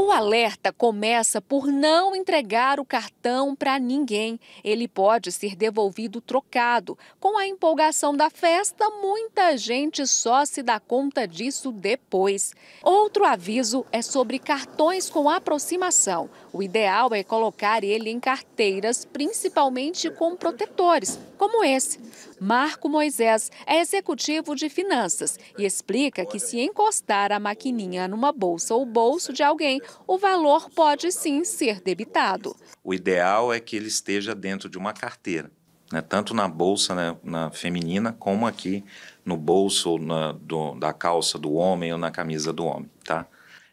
O alerta começa por não entregar o cartão para ninguém. Ele pode ser devolvido trocado. Com a empolgação da festa, muita gente só se dá conta disso depois. Outro aviso é sobre cartões com aproximação. O ideal é colocar ele em carteiras, principalmente com protetores, como esse. Marco Moisés é executivo de finanças e explica que se encostar a maquininha numa bolsa ou bolso de alguém, o valor pode sim ser debitado. O ideal é que ele esteja dentro de uma carteira, né? tanto na bolsa né, na feminina, como aqui no bolso na, do, da calça do homem ou na camisa do homem. Tá?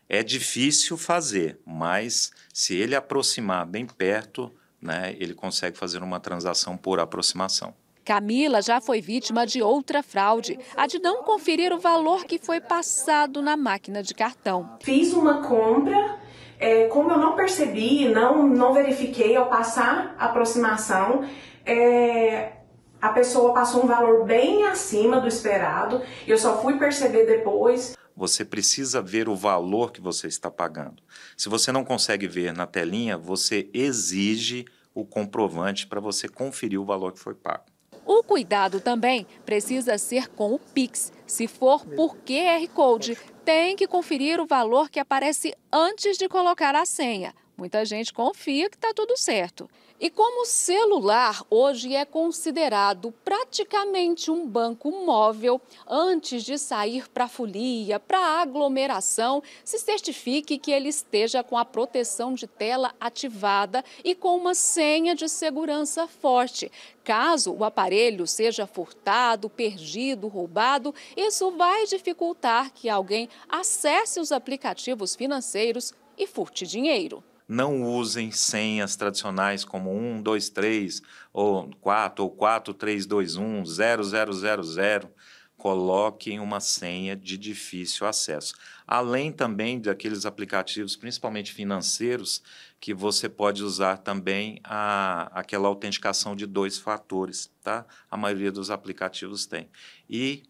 É difícil fazer, mas se ele aproximar bem perto, né, ele consegue fazer uma transação por aproximação. Camila já foi vítima de outra fraude, a de não conferir o valor que foi passado na máquina de cartão. Fiz uma compra é, como eu não percebi, não, não verifiquei ao passar a aproximação, é, a pessoa passou um valor bem acima do esperado, e eu só fui perceber depois. Você precisa ver o valor que você está pagando. Se você não consegue ver na telinha, você exige o comprovante para você conferir o valor que foi pago. O cuidado também precisa ser com o Pix. Se for por QR Code, tem que conferir o valor que aparece antes de colocar a senha. Muita gente confia que está tudo certo. E como o celular hoje é considerado praticamente um banco móvel, antes de sair para a folia, para a aglomeração, se certifique que ele esteja com a proteção de tela ativada e com uma senha de segurança forte. Caso o aparelho seja furtado, perdido, roubado, isso vai dificultar que alguém acesse os aplicativos financeiros e furte dinheiro não usem senhas tradicionais como 1, 2, 3, ou 4, ou 4, 3, 2, 1, 0, 0, 0, 0. Coloquem uma senha de difícil acesso. Além também daqueles aplicativos, principalmente financeiros, que você pode usar também a, aquela autenticação de dois fatores, tá? A maioria dos aplicativos tem. E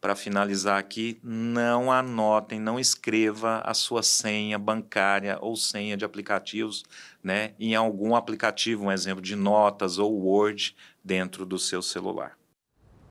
para finalizar aqui, não anotem, não escreva a sua senha bancária ou senha de aplicativos, né, em algum aplicativo, um exemplo de notas ou Word dentro do seu celular.